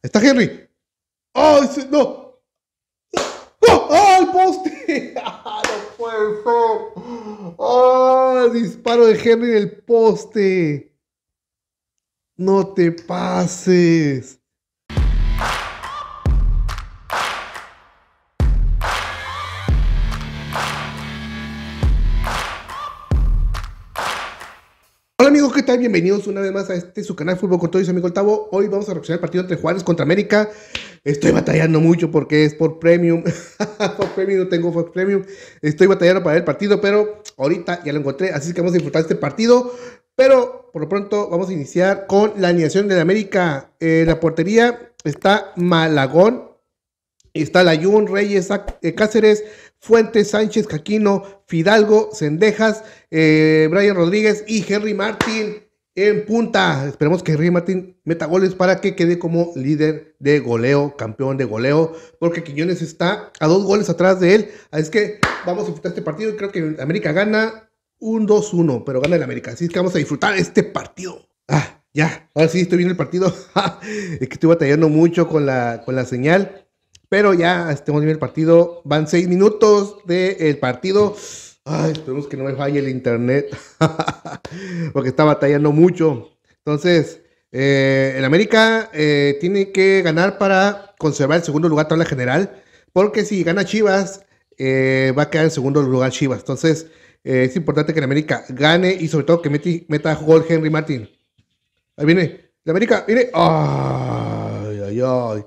Está Henry. ¡Oh! ¡No! ¡Oh! ¡Ah, ¡Al poste! ¡Ah, ¡No puede ser! ¡Oh! Disparo de Henry en el poste. No te pases. ¿qué tal? Bienvenidos una vez más a este su canal Fútbol con todos y su amigo Hoy vamos a reaccionar el partido entre Juárez contra América. Estoy batallando mucho porque es por Premium. por Premium, no tengo Fox Premium. Estoy batallando para el partido, pero ahorita ya lo encontré, así que vamos a disfrutar este partido. Pero por lo pronto vamos a iniciar con la alineación de América. Eh, la portería está Malagón, está la Jun Reyes, eh, Cáceres. Fuentes, Sánchez, Caquino, Fidalgo, Cendejas, eh, Brian Rodríguez y Henry Martín en punta. Esperemos que Henry Martin meta goles para que quede como líder de goleo, campeón de goleo, porque Quiñones está a dos goles atrás de él. Así que vamos a disfrutar este partido. y Creo que América gana un 2-1, pero gana el América. Así que vamos a disfrutar este partido. Ah, ya, ahora sí estoy viendo el partido. es que estoy batallando mucho con la, con la señal. Pero ya estamos en el partido. Van seis minutos del partido. Ay, esperemos que no me falle el internet. Porque está batallando mucho. Entonces, eh, el América eh, tiene que ganar para conservar el segundo lugar tabla general. Porque si gana Chivas, eh, va a quedar en segundo lugar Chivas. Entonces, es importante que el América gane y sobre todo que meti, meta gol Henry Martin. Ahí viene. El América, viene. Ay, ay, ay.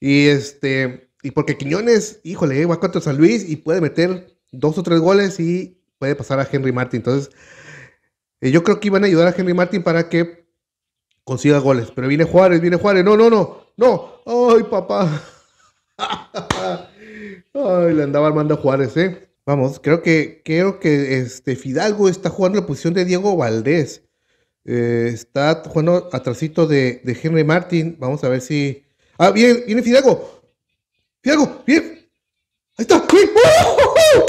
Y este, y porque Quiñones, híjole, eh, va contra San Luis y puede meter dos o tres goles y puede pasar a Henry Martin. Entonces, eh, yo creo que iban a ayudar a Henry Martin para que consiga goles. Pero viene Juárez, viene Juárez. No, no, no, no. Ay, papá. Ay, le andaba armando a Juárez, ¿eh? Vamos, creo que, creo que este Fidalgo está jugando la posición de Diego Valdés. Eh, está jugando atrasito de, de Henry Martin. Vamos a ver si Ah, bien! viene Fiago. Fidago, bien. Ahí está. ¡Oh!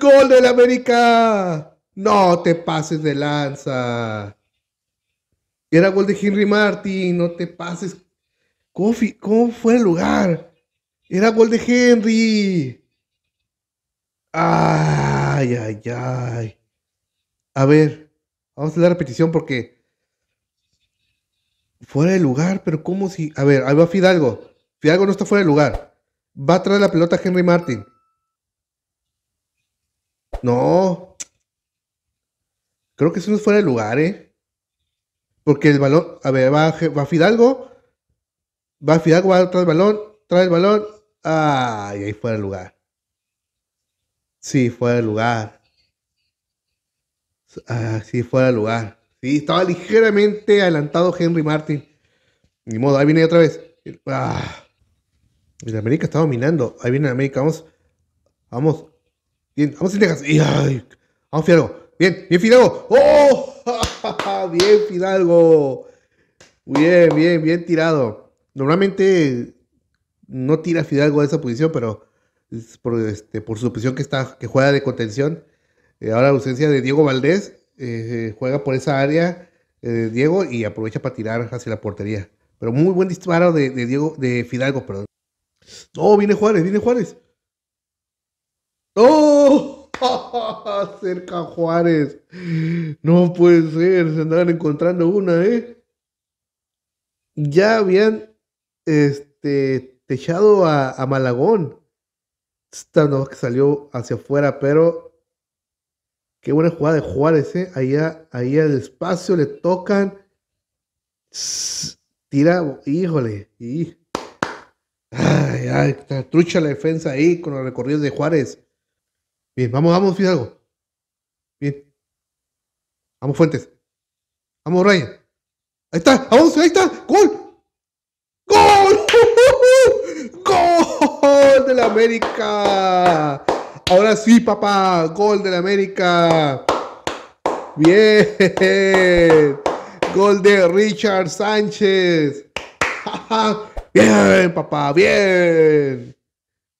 Gol del América. No te pases de lanza. Era gol de Henry Martin. No te pases. ¿Cómo, cómo fue el lugar? Era gol de Henry. Ay, ay, ay. A ver, vamos a la repetición porque Fuera de lugar, pero ¿cómo si? A ver, ahí va Fidalgo. Fidalgo no está fuera de lugar. Va a traer la pelota Henry Martin. No. Creo que eso no es fuera de lugar, ¿eh? Porque el balón. A ver, va, va Fidalgo. Va Fidalgo, va atrás el balón. Trae el balón. Ay, ahí fuera de lugar. Sí, fuera de lugar. Ah, sí, fuera de lugar. Sí, estaba ligeramente adelantado Henry Martin. Ni modo, ahí viene otra vez. Ah, el América está dominando. Ahí viene el América. Vamos. Vamos. Bien, vamos sin ay, vamos, Fidalgo. Bien, bien, Fidalgo. ¡Oh! bien, Fidalgo. Bien, bien, bien tirado. Normalmente no tira Fidalgo a esa posición, pero es por, este, su posición que, está, que juega de contención. Eh, ahora la ausencia de Diego Valdés eh, juega por esa área eh, Diego y aprovecha para tirar hacia la portería. Pero muy buen disparo de, Diego, de Fidalgo, perdón. No, viene Juárez, viene Juárez. ¡No! ¡Oh! Cerca Juárez. No puede ser, se andaban encontrando una, ¿eh? Ya habían este, techado a, a Malagón. Esta no que salió hacia afuera, pero Qué buena jugada de Juárez, ¿eh? Allá, allá despacio le tocan. Tira, híjole. Ay, ay, trucha la defensa ahí con los recorridos de Juárez. Bien, vamos, vamos, Fidalgo. Bien. Vamos, Fuentes. Vamos, Ryan. Ahí está, vamos, ahí está. Gol. Gol. Gol de la América. Ahora sí, papá, gol de la América. Bien. Gol de Richard Sánchez. bien, papá, bien.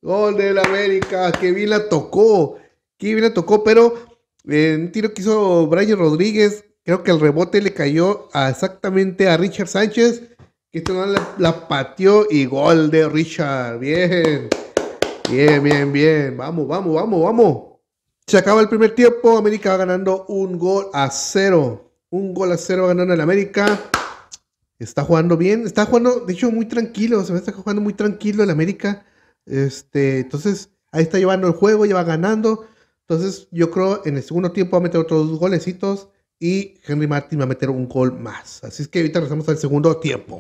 Gol de la América. Que bien la tocó. Que bien la tocó, pero en eh, un tiro que hizo Brian Rodríguez, creo que el rebote le cayó exactamente a Richard Sánchez. Que este la, la pateó y gol de Richard. Bien. Bien, bien, bien. Vamos, vamos, vamos, vamos. Se acaba el primer tiempo. América va ganando un gol a cero. Un gol a cero va ganando el América. Está jugando bien. Está jugando, de hecho, muy tranquilo. Se me está jugando muy tranquilo el América. Este, entonces, ahí está llevando el juego, va ganando. Entonces, yo creo en el segundo tiempo va a meter otros dos golecitos. Y Henry Martin va a meter un gol más. Así es que ahorita regresamos al segundo tiempo.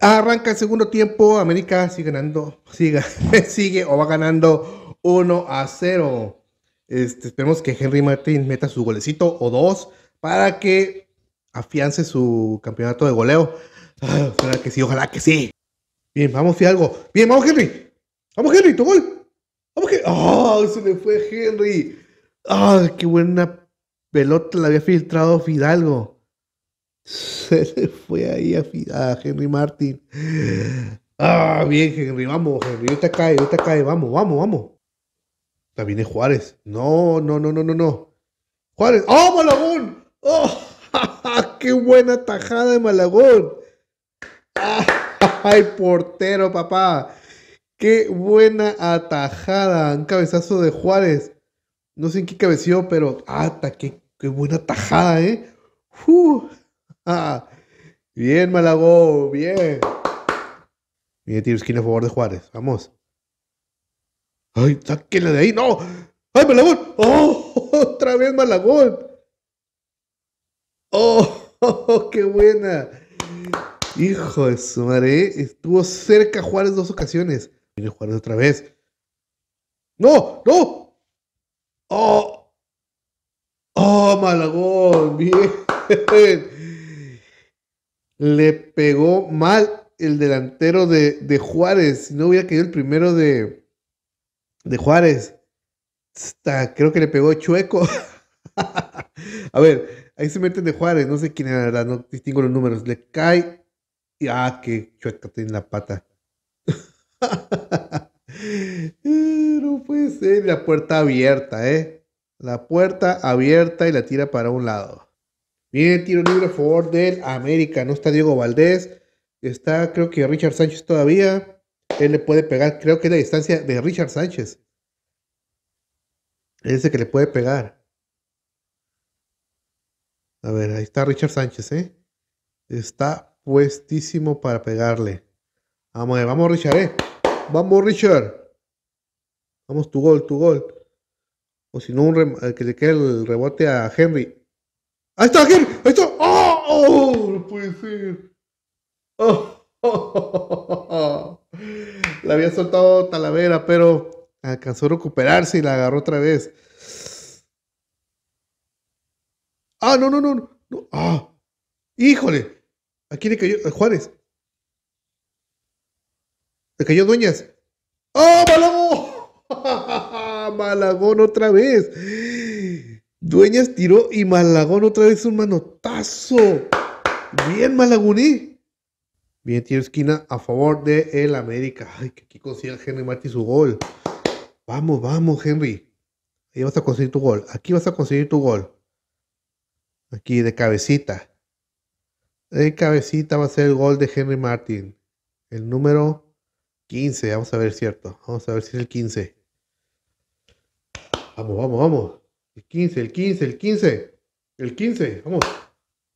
Arranca el segundo tiempo, América sigue ganando, sigue, sigue o va ganando 1 a 0. Este, esperemos que Henry Martín meta su golecito o dos para que afiance su campeonato de goleo. Ah, ojalá que sí, ojalá que sí. Bien, vamos Fidalgo, Bien, vamos Henry. Vamos Henry, tu gol. Vamos Henry. ¡Oh! ¡Ah! Se le fue Henry. ¡Ah! ¡Qué buena pelota la había filtrado Fidalgo! Se le fue ahí a, Henry Martin. Ah, bien, Henry, vamos, Henry, cae, te cae, vamos, vamos, vamos. También Juárez. No, no, no, no, no, no. Juárez. ¡Oh, Malagón! ¡Oh! ¡Qué buena tajada de Malagón! ¡Ay, ¡Ah, portero, papá! ¡Qué buena atajada! Un cabezazo de Juárez. No sé en qué cabeció, pero ¡ata! ¡Qué, qué buena tajada, eh! bien, Malagón bien. Mire, tiro a favor de Juárez. Vamos. ¡Ay, sáquenla de ahí! ¡No! ¡Ay, Malagón! ¡Oh! ¡Otra vez Malagón! ¡Oh! oh qué buena! Hijo de su madre, eh, estuvo cerca Juárez dos ocasiones. Viene Juárez otra vez. ¡No! ¡No! ¡Oh! ¡Oh, Malagón! ¡Bien! le pegó mal el delantero de, de Juárez. Si no hubiera caído el primero de, de Juárez, creo que le pegó chueco. a ver, ahí se meten de Juárez. No sé quién era, No distingo los números. Le cae. Y, ah, qué chueca tiene la pata. no puede ser. La puerta abierta, ¿eh? La puerta abierta y la tira para un lado. Viene tiro libre a favor del América. No está Diego Valdés. Está, creo que Richard Sánchez todavía. Él le puede pegar, creo que es la distancia de Richard Sánchez. Él que le puede pegar. A ver, ahí está Richard Sánchez, ¿eh? Está puestísimo para pegarle. Vamos, vamos Richard, ¿eh? Vamos Richard. Vamos, tu gol, tu gol. O si no, que le quede el rebote a Henry. Ahí está, aquí! Ahí está. ¡Oh! ¡Oh! No puede ser. ¡Oh! la había soltado Talavera, pero alcanzó a recuperarse y la agarró otra vez. Ah, no, no, no, Ah, híjole. ¿A quién le cayó? Eh, Juárez. Le cayó Dueñas. ¡Oh, Malagón! Malagón otra vez. Dueñas tiró y Malagón otra vez un manotazo. Bien, Malaguní. Bien, tiro esquina a favor de el América. Ay, que aquí consiga Henry Martí su gol. Vamos, vamos, Henry. Ahí vas a conseguir tu gol. Aquí vas a conseguir tu gol. Aquí de cabecita. De cabecita va a ser el gol de Henry Martin. El número 15. Vamos a ver, cierto. Vamos a ver si es el 15. Vamos, vamos, vamos. El 15, el 15, el 15. El 15, vamos.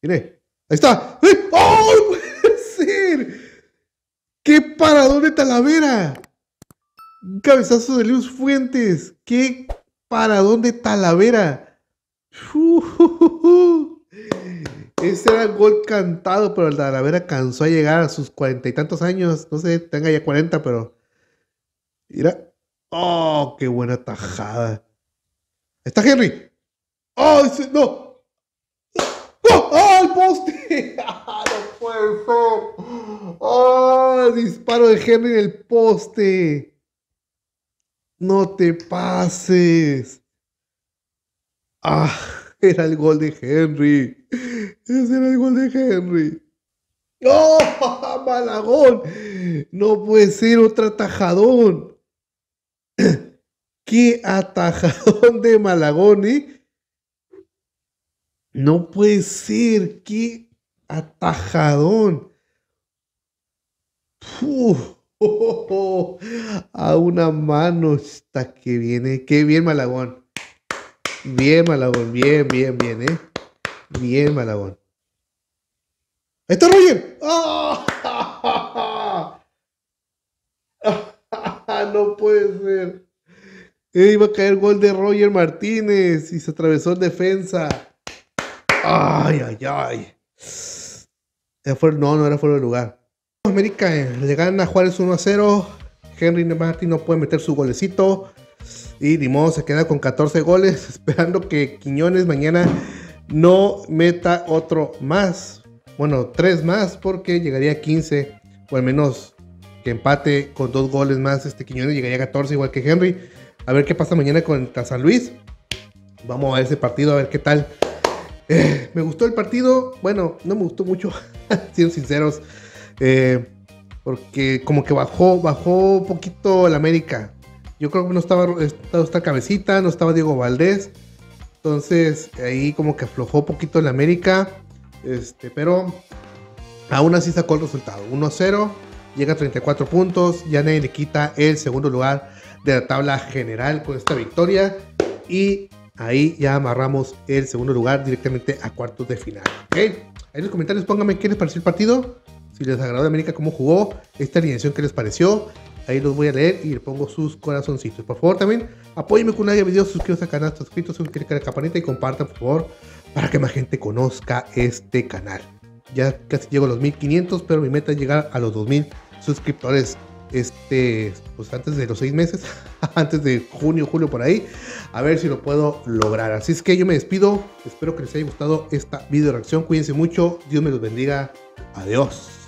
Mire. Ahí está. ¡Ay! ¡Oh! puede ser! ¡Qué paradón de Talavera! Un cabezazo de Luis Fuentes. ¡Qué paradón de Talavera! Ese era el gol cantado, pero el Talavera cansó a llegar a sus cuarenta y tantos años. No sé, tenga ya cuarenta, pero. Mira. ¡Oh, qué buena tajada! Está Henry. ¡Oh! ¡No! ¡Oh! ¡Al poste! ¡Ah, ¡No puede ser! ¡Oh! Disparo de Henry en el poste. No te pases. ¡Ah! Era el gol de Henry. Ese era el gol de Henry. ¡Oh! ¡Malagón! No puede ser otro tajadón. qué atajadón de Malagón! No puede ser, qué atajadón. a una mano está que viene. Qué bien, Malagón. Bien, Malagón. Bien, bien, bien, ¿eh? Bien, Malagón. Ahí está Roger. no puede ser. Eh, iba a caer gol de Roger Martínez y se atravesó en defensa. Ay, ay, ay. no, no era fuera de lugar. América eh, le gana a Juárez 1 a 0. Henry Martínez no puede meter su golecito. Y Dimos se queda con 14 goles, esperando que Quiñones mañana no meta otro más. Bueno, tres más, porque llegaría a 15, o al menos que empate con dos goles más. Este Quiñones llegaría a 14, igual que Henry. A ver qué pasa mañana con San Luis. Vamos a ver ese partido, a ver qué tal. Eh, me gustó el partido. Bueno, no me gustó mucho, siendo sinceros. Eh, porque como que bajó, bajó un poquito el América. Yo creo que no estaba, esta esta cabecita, no estaba Diego Valdés. Entonces ahí como que aflojó un poquito el América. Este, pero aún así sacó el resultado. 1-0 llega a 34 puntos, ya nadie le quita el segundo lugar de la tabla general con esta victoria y ahí ya amarramos el segundo lugar directamente a cuartos de final. ¿okay? Ahí en los comentarios pónganme qué les pareció el partido, si les agradó América cómo jugó, esta alineación que les pareció. Ahí los voy a leer y le pongo sus corazoncitos. Por favor, también apóyeme con un like video, suscríbanse al canal, suscríbete clic a la campanita y compartan, por favor, para que más gente conozca este canal. Ya casi llego a los 1500, pero mi meta es llegar a los 2000 suscriptores. Este, pues antes de los seis meses, antes de junio, julio, por ahí, a ver si lo puedo lograr. Así es que yo me despido. Espero que les haya gustado esta video reacción. Cuídense mucho. Dios me los bendiga. Adiós.